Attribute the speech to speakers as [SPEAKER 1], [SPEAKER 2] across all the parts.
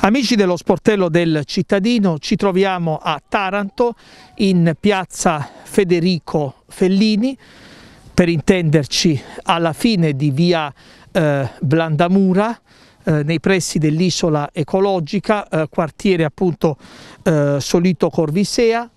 [SPEAKER 1] Amici dello sportello del cittadino, ci troviamo a Taranto in piazza Federico Fellini, per intenderci alla fine di via eh, Blandamura, eh, nei pressi dell'isola ecologica, eh, quartiere appunto eh, Solito Corvisea,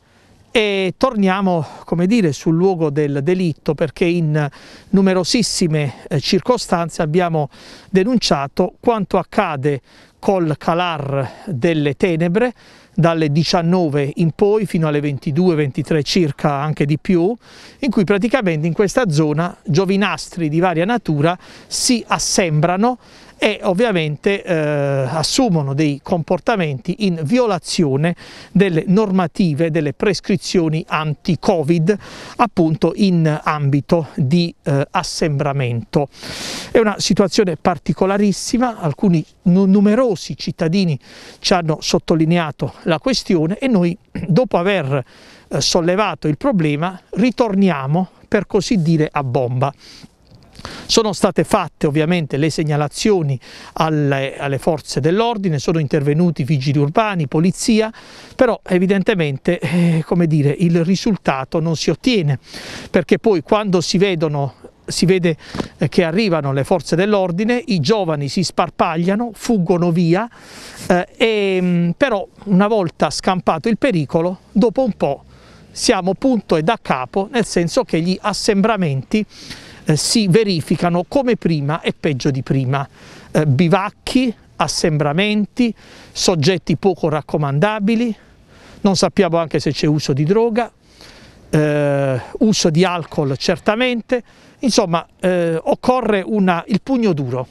[SPEAKER 1] e torniamo come dire, sul luogo del delitto perché in numerosissime eh, circostanze abbiamo denunciato quanto accade col calar delle tenebre dalle 19 in poi fino alle 22-23 circa anche di più in cui praticamente in questa zona giovinastri di varia natura si assembrano e ovviamente eh, assumono dei comportamenti in violazione delle normative, delle prescrizioni anti-Covid, appunto in ambito di eh, assembramento. È una situazione particolarissima, alcuni numerosi cittadini ci hanno sottolineato la questione e noi dopo aver eh, sollevato il problema ritorniamo per così dire a bomba. Sono state fatte ovviamente le segnalazioni alle, alle forze dell'ordine, sono intervenuti vigili urbani, polizia, però evidentemente eh, dire, il risultato non si ottiene perché poi quando si vedono si vede eh, che arrivano le forze dell'ordine, i giovani si sparpagliano, fuggono via, eh, e, mm, però una volta scampato il pericolo, dopo un po' siamo punto e da capo, nel senso che gli assembramenti eh, si verificano come prima e peggio di prima. Eh, bivacchi, assembramenti, soggetti poco raccomandabili, non sappiamo anche se c'è uso di droga, eh, uso di alcol certamente, insomma eh, occorre una, il pugno duro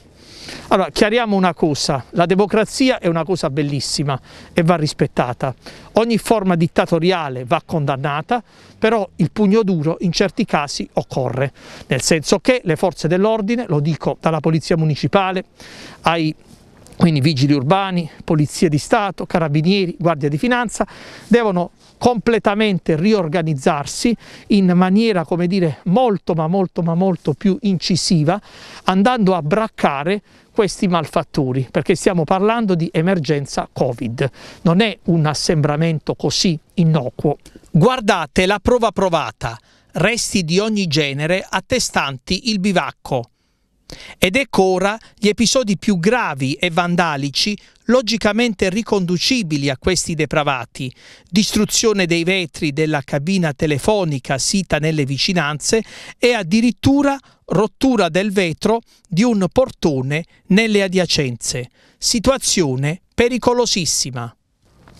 [SPEAKER 1] allora, chiariamo una cosa, la democrazia è una cosa bellissima e va rispettata. Ogni forma dittatoriale va condannata, però il pugno duro in certi casi occorre, nel senso che le forze dell'ordine, lo dico dalla Polizia Municipale ai quindi vigili urbani, polizia di Stato, carabinieri, guardia di finanza, devono completamente riorganizzarsi in maniera, come dire, molto ma molto ma molto più incisiva, andando a braccare questi malfattori, perché stiamo parlando di emergenza Covid, non è un assembramento così innocuo. Guardate la prova provata, resti di ogni genere attestanti il bivacco. Ed ecco ora gli episodi più gravi e vandalici, logicamente riconducibili a questi depravati. Distruzione dei vetri della cabina telefonica sita nelle vicinanze e addirittura rottura del vetro di un portone nelle adiacenze. Situazione pericolosissima.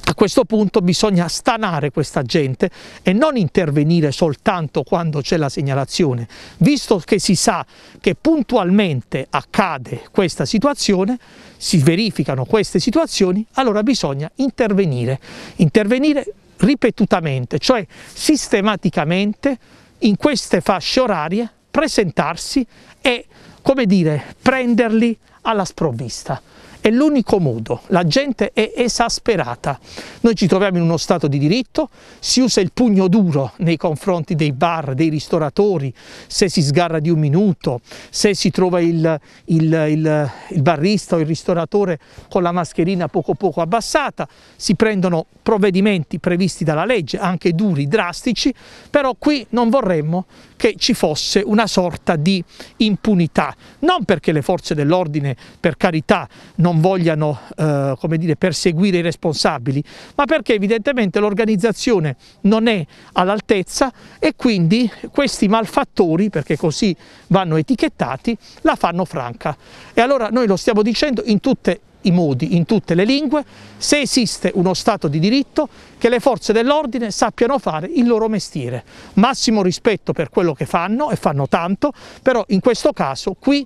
[SPEAKER 1] A questo punto bisogna stanare questa gente e non intervenire soltanto quando c'è la segnalazione. Visto che si sa che puntualmente accade questa situazione, si verificano queste situazioni, allora bisogna intervenire. Intervenire ripetutamente, cioè sistematicamente in queste fasce orarie presentarsi e, come dire, prenderli alla sprovvista è l'unico modo, la gente è esasperata. Noi ci troviamo in uno stato di diritto, si usa il pugno duro nei confronti dei bar, dei ristoratori, se si sgarra di un minuto, se si trova il, il, il, il barrista o il ristoratore con la mascherina poco poco abbassata, si prendono provvedimenti previsti dalla legge, anche duri, drastici, però qui non vorremmo che ci fosse una sorta di impunità, non perché le forze dell'ordine per carità non non vogliano eh, dire, perseguire i responsabili, ma perché evidentemente l'organizzazione non è all'altezza e quindi questi malfattori, perché così vanno etichettati, la fanno franca. E allora noi lo stiamo dicendo in tutte i modi, in tutte le lingue, se esiste uno Stato di diritto, che le forze dell'ordine sappiano fare il loro mestiere. Massimo rispetto per quello che fanno, e fanno tanto, però in questo caso qui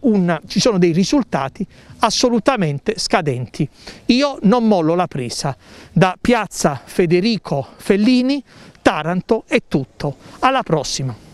[SPEAKER 1] un, ci sono dei risultati assolutamente scadenti. Io non mollo la presa. Da Piazza Federico Fellini, Taranto è tutto. Alla prossima!